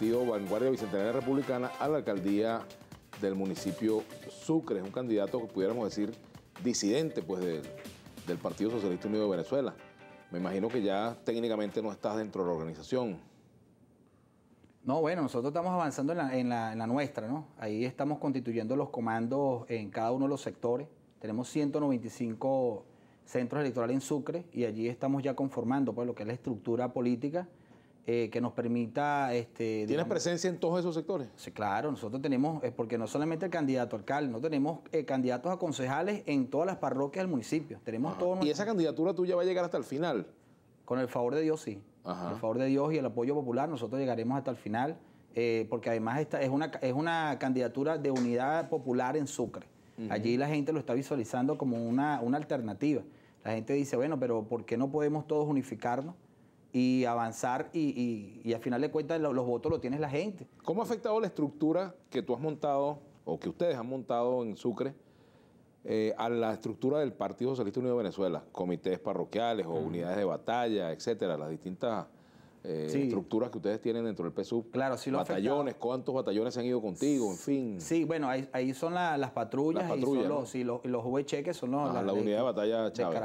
partido Vanguardia Bicentenaria Republicana a la alcaldía del municipio Sucre. Es un candidato que pudiéramos decir disidente pues, del, Partido Socialista Unido de Venezuela. Me imagino que ya técnicamente no estás dentro de la organización. No, bueno, nosotros estamos avanzando en la, nuestra, ¿no? Ahí estamos constituyendo los comandos en cada uno de los sectores. Tenemos 195 centros electorales en Sucre y allí estamos ya conformando pues, lo que es la estructura política eh, que nos permita... Este, ¿Tienes presencia en todos esos sectores? Sí, claro, nosotros tenemos, eh, porque no solamente el candidato alcalde, no tenemos eh, candidatos a concejales en todas las parroquias del municipio. Tenemos todos ¿Y esa candidatura tuya va a llegar hasta el final? Con el favor de Dios, sí. Con el favor de Dios y el apoyo popular, nosotros llegaremos hasta el final, porque además esta es una, es una candidatura de unidad popular en Sucre. Allí la gente lo está visualizando como una, una alternativa. La gente dice, bueno, pero ¿por qué no podemos todos unificarnos? y avanzar y, y, al final de cuentas los, votos los tiene la gente. ¿Cómo ha afectado la estructura que tú has montado o que ustedes han montado en Sucre eh, a la estructura del Partido Socialista Unido de Venezuela? Comités parroquiales o unidades de batalla, etcétera, las distintas eh, estructuras que ustedes tienen dentro del PSUV. Claro, sí lo Batallones, ¿cuántos batallones se han ido contigo? En fin. Sí, bueno, ahí, ahí son las patrullas, las patrullas y los, sí, los, los son ah, las la unidad de, batalla Chávez.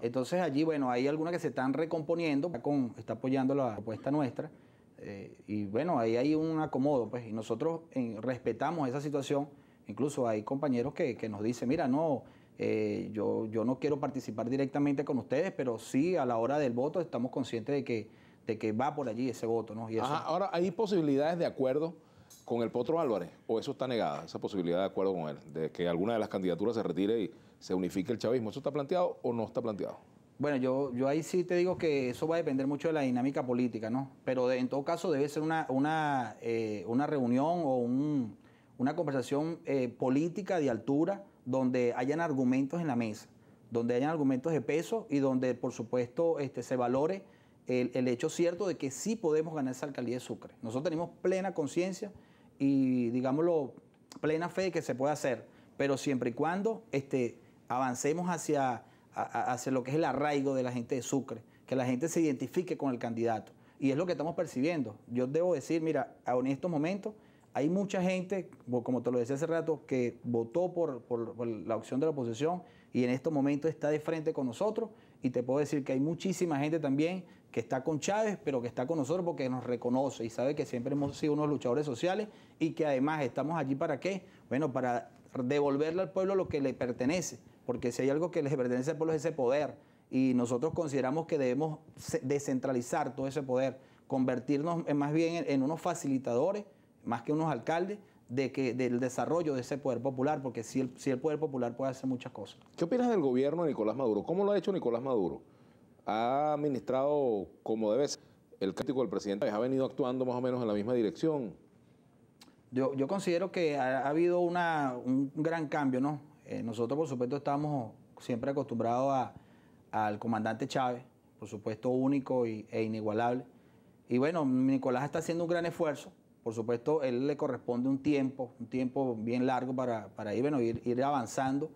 Entonces allí, bueno, hay algunas que se están recomponiendo, con, está apoyando la propuesta nuestra. Eh, y bueno, ahí hay un acomodo, pues, y nosotros respetamos esa situación. Incluso hay compañeros que, nos dicen, mira, no, eh, yo, yo no quiero participar directamente con ustedes, pero sí a la hora del voto estamos conscientes de que, de que va por allí ese voto. ¿no? Y ahora, ¿hay posibilidades de acuerdo con el Potro Álvarez? ¿O eso está negada, esa posibilidad de acuerdo con él? De que alguna de las candidaturas se retire y se unifique el chavismo. ¿Eso está planteado o no está planteado? Bueno, yo, yo ahí sí te digo que eso va a depender mucho de la dinámica política, ¿no? Pero en todo caso debe ser una, eh, reunión o una conversación eh, política de altura donde hayan argumentos en la mesa, donde hayan argumentos de peso y donde, por supuesto, este, se valore el, hecho cierto de que sí podemos ganar esa alcaldía de Sucre. Nosotros tenemos plena conciencia y, digámoslo, plena fe de que se puede hacer, pero siempre y cuando este, avancemos hacia, lo que es el arraigo de la gente de Sucre, que la gente se identifique con el candidato. Y es lo que estamos percibiendo. Yo debo decir, mira, en estos momentos hay mucha gente, como te lo decía hace rato, que votó por, por, la opción de la oposición y en estos momentos está de frente con nosotros. Y te puedo decir que hay muchísima gente también que está con Chávez, pero que está con nosotros porque nos reconoce y sabe que siempre hemos sido unos luchadores sociales y que además estamos allí para qué? Bueno, para devolverle al pueblo lo que le pertenece porque si hay algo que les pertenece al pueblo es ese poder, y nosotros consideramos que debemos descentralizar todo ese poder, convertirnos más bien en, unos facilitadores, más que unos alcaldes, de que, del desarrollo de ese poder popular, porque si el, si el poder popular puede hacer muchas cosas. ¿Qué opinas del gobierno de Nicolás Maduro? ¿Cómo lo ha hecho Nicolás Maduro? ¿Ha administrado como debe ser? El crítico del presidente ha venido actuando más o menos en la misma dirección. Yo, yo, considero que ha, habido un gran cambio, ¿no? Eh, nosotros, por supuesto, estamos siempre acostumbrados al comandante Chávez, por supuesto, único e inigualable. Y bueno, Nicolás está haciendo un gran esfuerzo. Por supuesto, él le corresponde un tiempo, un tiempo bien largo para, para ir, bueno, ir, avanzando.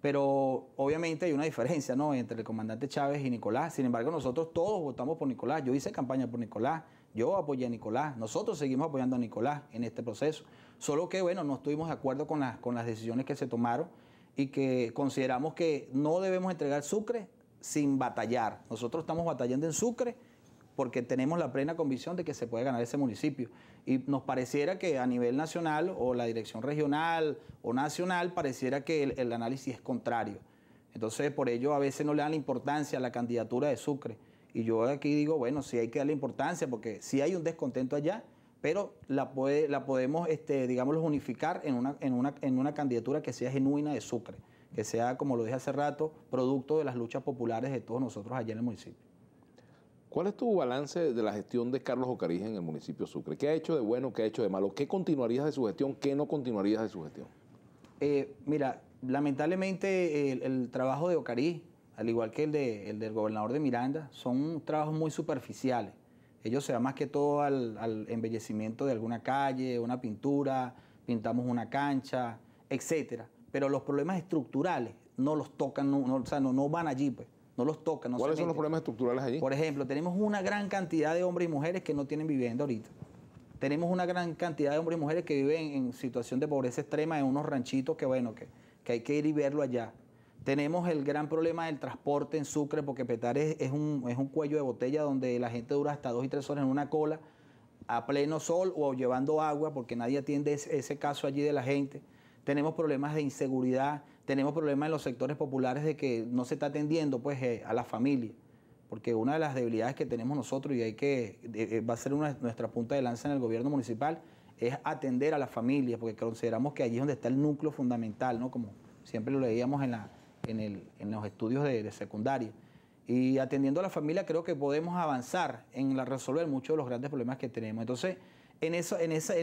Pero obviamente hay una diferencia entre el comandante Chávez y Nicolás. Sin embargo, nosotros todos votamos por Nicolás. Yo hice campaña por Nicolás. Yo apoyé a Nicolás. Nosotros seguimos apoyando a Nicolás en este proceso. Solo que, bueno, no estuvimos de acuerdo con, las, decisiones que se tomaron y que consideramos que no debemos entregar Sucre sin batallar. Nosotros estamos batallando en Sucre porque tenemos la plena convicción de que se puede ganar ese municipio. Y nos pareciera que a nivel nacional o la dirección regional o nacional pareciera que el, análisis es contrario. Entonces, por ello a veces no le dan la importancia a la candidatura de Sucre. Y yo aquí digo, bueno, sí hay que darle importancia porque si hay un descontento allá, pero la, la podemos, este, digamos, unificar en una, en, una, en una candidatura que sea genuina de Sucre, que sea, como lo dije hace rato, producto de las luchas populares de todos nosotros allá en el municipio. ¿Cuál es tu balance de la gestión de Carlos Ocariz en el municipio de Sucre? ¿Qué ha hecho de bueno, qué ha hecho de malo? ¿Qué continuarías de su gestión, qué no continuarías de su gestión? Eh, mira, lamentablemente el, trabajo de Ocarí, al igual que el del gobernador de Miranda, son trabajos muy superficiales ellos se van más que todo al, embellecimiento de alguna calle, una pintura, pintamos una cancha, etc. Pero los problemas estructurales no los tocan, no, o sea, no, van allí, pues. No los tocan. ¿Cuáles son los problemas estructurales allí? Por ejemplo, tenemos una gran cantidad de hombres y mujeres que no tienen vivienda ahorita. Tenemos una gran cantidad de hombres y mujeres que viven en situación de pobreza extrema en unos ranchitos que, bueno, que hay que ir y verlo allá. Tenemos el gran problema del transporte en Sucre, porque Petar es, un, es un cuello de botella donde la gente dura hasta dos y tres horas en una cola, a pleno sol o llevando agua, porque nadie atiende ese, caso allí de la gente. Tenemos problemas de inseguridad, tenemos problemas en los sectores populares de que no se está atendiendo pues, eh, a la familia, porque una de las debilidades que tenemos nosotros y hay que, eh, eh, va a ser una, nuestra punta de lanza en el gobierno municipal es atender a la familia, porque consideramos que allí es donde está el núcleo fundamental, ¿no? como siempre lo leíamos en la en, los estudios de, secundaria. Y atendiendo a la familia creo que podemos avanzar en la, resolver muchos de los grandes problemas que tenemos. Entonces, en,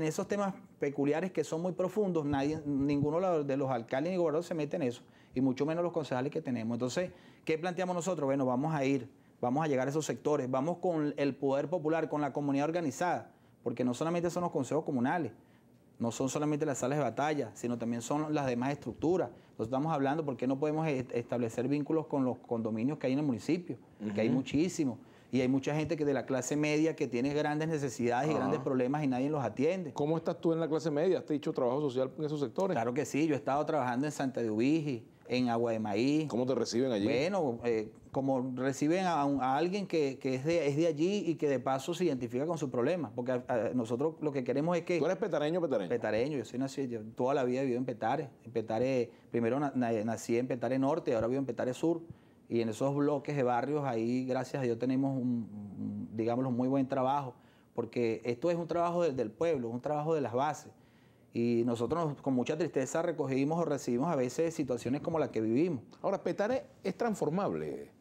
esos temas peculiares que son muy profundos, nadie, ninguno de los alcaldes ni gobernadores se mete en eso, y mucho menos los concejales que tenemos. Entonces, ¿qué planteamos nosotros? Bueno, vamos a ir, vamos a llegar a esos sectores, vamos con el poder popular, con la comunidad organizada, porque no solamente son los consejos comunales, no son solamente las salas de batalla, sino también son las demás estructuras. Entonces estamos hablando por qué no podemos e-, establecer vínculos con los condominios que hay en el municipio, que hay muchísimos. Y hay mucha gente que de la clase media que tiene grandes necesidades y grandes problemas y nadie los atiende. ¿Cómo estás tú en la clase media? ¿Has dicho trabajo social en esos sectores? Claro que sí, yo he estado trabajando en Santa Ubiji, en Agua de Maíz. ¿Cómo te reciben allí? Bueno, eh, como reciben a, alguien que, es, de, allí y que de paso se identifica con su problema, porque nosotros lo que queremos es que... ¿Tú eres petareño petareño? Petareño, yo soy nacido, toda la vida he vivido en Petare. Petare primero nací en Petare Norte, ahora vivo en Petare Sur, y en esos bloques de barrios ahí, gracias a Dios, tenemos un, digamos muy buen trabajo, porque esto es un trabajo del pueblo, es un trabajo de las bases y nosotros con mucha tristeza recogimos o recibimos a veces situaciones como la que vivimos. Ahora, Petare es transformable.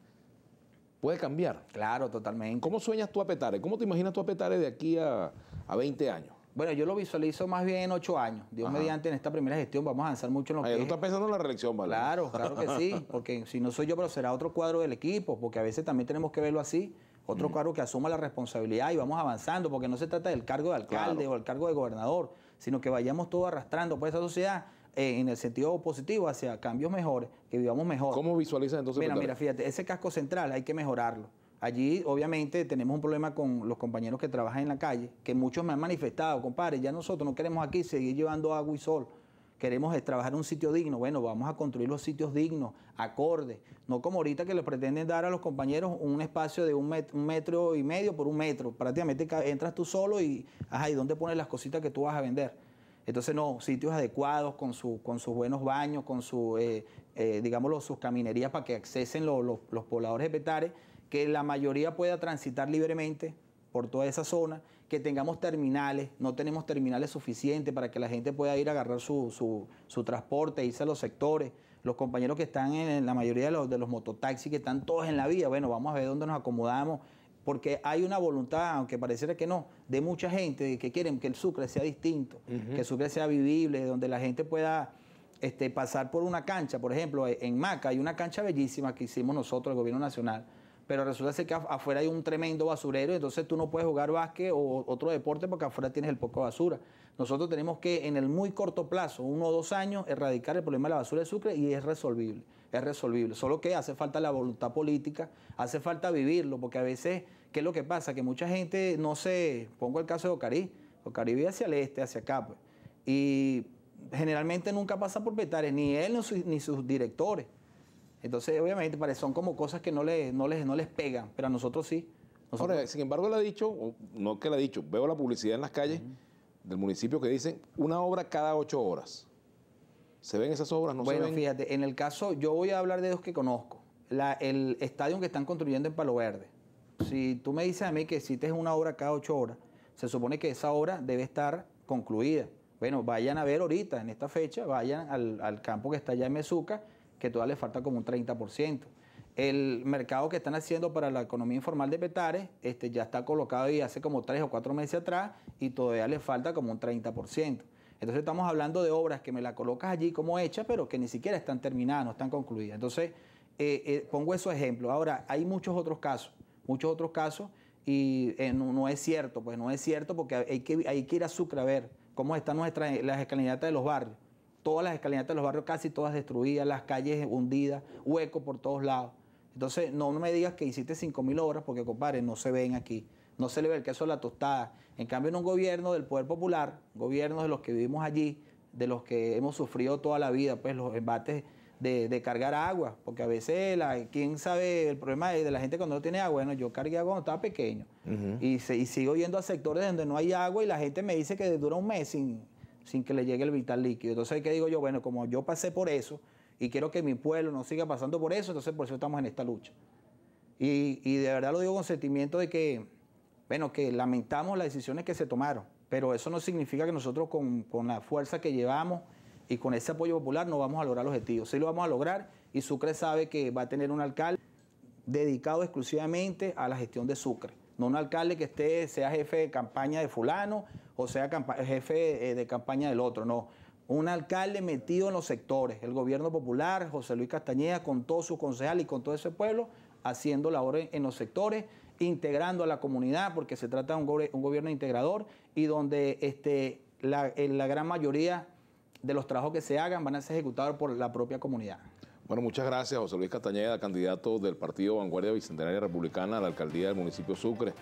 Puede cambiar. Claro, totalmente. ¿Cómo sueñas tú a Petare? ¿Cómo te imaginas tú a Petare de aquí a, 20 años? Bueno, yo lo visualizo más bien en 8 años. Dios mediante, en esta primera gestión vamos a avanzar mucho en lo que. Tú estás pensando en la reelección, ¿vale? Claro, claro que sí. Porque si no soy yo, pero será otro cuadro del equipo. Porque a veces también tenemos que verlo así. Otro mm. cuadro que asuma la responsabilidad y vamos avanzando. Porque no se trata del cargo de alcalde o el cargo de gobernador sino que vayamos todos arrastrando por pues, esa sociedad eh, en el sentido positivo hacia cambios mejores, que vivamos mejor. ¿Cómo visualiza entonces? Mira, mira, fíjate, ese casco central hay que mejorarlo. Allí, obviamente, tenemos un problema con los compañeros que trabajan en la calle, que muchos me han manifestado, compadre, ya nosotros no queremos aquí seguir llevando agua y sol queremos trabajar un sitio digno, bueno, vamos a construir los sitios dignos, acordes, no como ahorita que le pretenden dar a los compañeros un espacio de un, metro, y medio por un metro, prácticamente entras tú solo y, ajá, dónde pones las cositas que tú vas a vender? Entonces, no, sitios adecuados, con, con sus buenos baños, con su, eh, eh, digámoslo, sus caminerías para que accesen los, los pobladores de Petare, que la mayoría pueda transitar libremente por toda esa zona que tengamos terminales, no tenemos terminales suficientes para que la gente pueda ir a agarrar su, transporte, e irse a los sectores. Los compañeros que están en la mayoría de los, de los mototaxis, que están todos en la vía, bueno, vamos a ver dónde nos acomodamos, porque hay una voluntad, aunque pareciera que no, de mucha gente que quieren que el Sucre sea distinto, que el Sucre sea vivible, donde la gente pueda este, pasar por una cancha. Por ejemplo, en Maca hay una cancha bellísima que hicimos nosotros, el Gobierno Nacional, pero resulta ser que afuera hay un tremendo basurero, entonces tú no puedes jugar básquet o otro deporte porque afuera tienes el poco basura. Nosotros tenemos que en el muy corto plazo, uno o dos años, erradicar el problema de la basura de Sucre y es resolvible, es resolvible. Solo que hace falta la voluntad política, hace falta vivirlo, porque a veces, ¿qué es lo que pasa? Que mucha gente, no se, pongo el caso de Ocarí, Ocarí vive hacia el este, hacia acá, pues, y generalmente nunca pasa por Petare, ni él ni sus directores. Entonces, obviamente, son como cosas que no les, no les, no les pegan, pero a nosotros sí. Ahora, sin embargo, le ha dicho, no que le ha dicho, veo la publicidad en las calles del municipio que dicen una obra cada ocho horas. ¿Se ven esas obras? No bueno, fíjate, en el caso, yo voy a hablar de dos que conozco. el estadio que están construyendo en Palo Verde. Si tú me dices a mí que si te es una obra cada ocho horas, se supone que esa obra debe estar concluida. Bueno, vayan a ver ahorita, en esta fecha, vayan al, al campo que está allá en Mezuca que todavía le falta como un 30%. El mercado que están haciendo para la economía informal de Petare este, ya está colocado y hace como tres o cuatro meses atrás y todavía le falta como un 30%. Entonces estamos hablando de obras que me la colocas allí como hecha, pero que ni siquiera están terminadas, no están concluidas. Entonces, eh, eh, pongo eso ejemplo. Ahora, hay muchos otros casos, muchos otros casos, y eh, no, es cierto, pues no es cierto porque hay que, hay que ir a Sucre a ver cómo están las escalinatas de los barrios todas las escalinatas de los barrios casi todas destruidas, las calles hundidas, huecos por todos lados. Entonces, no me digas que hiciste 5.000 obras porque, compadre, no se ven aquí. No se le ve el queso a la tostada. En cambio, en un gobierno del poder popular, gobierno de los que vivimos allí, de los que hemos sufrido toda la vida, pues los embates de, cargar agua, porque a veces, quién sabe, el problema es de la gente cuando no tiene agua, bueno, yo cargué agua cuando estaba pequeño y, y, sigo yendo a sectores donde no hay agua y la gente me dice que dura un mes sin, sin que le llegue el vital líquido. Entonces, ¿qué digo yo? Bueno, como yo pasé por eso y quiero que mi pueblo no siga pasando por eso, entonces por eso estamos en esta lucha. Y, de verdad lo digo con sentimiento de que, bueno, que lamentamos las decisiones que se tomaron, pero eso no significa que nosotros con, la fuerza que llevamos y con ese apoyo popular no vamos a lograr los objetivos. Sí lo vamos a lograr y Sucre sabe que va a tener un alcalde dedicado exclusivamente a la gestión de Sucre. No un alcalde que esté, sea jefe de campaña de fulano o sea jefe eh, de campaña del otro, no. Un alcalde metido en los sectores, el gobierno popular, José Luis Castañeda, con todos sus concejales y con todo ese pueblo, haciendo labor en los sectores, integrando a la comunidad, porque se trata de un, gobierno integrador y donde este, la, eh, la gran mayoría de los trabajos que se hagan van a ser ejecutados por la propia comunidad. Bueno, muchas gracias, José Luis Castañeda, candidato del Partido Vanguardia Bicentenaria Republicana a la alcaldía del municipio Sucre.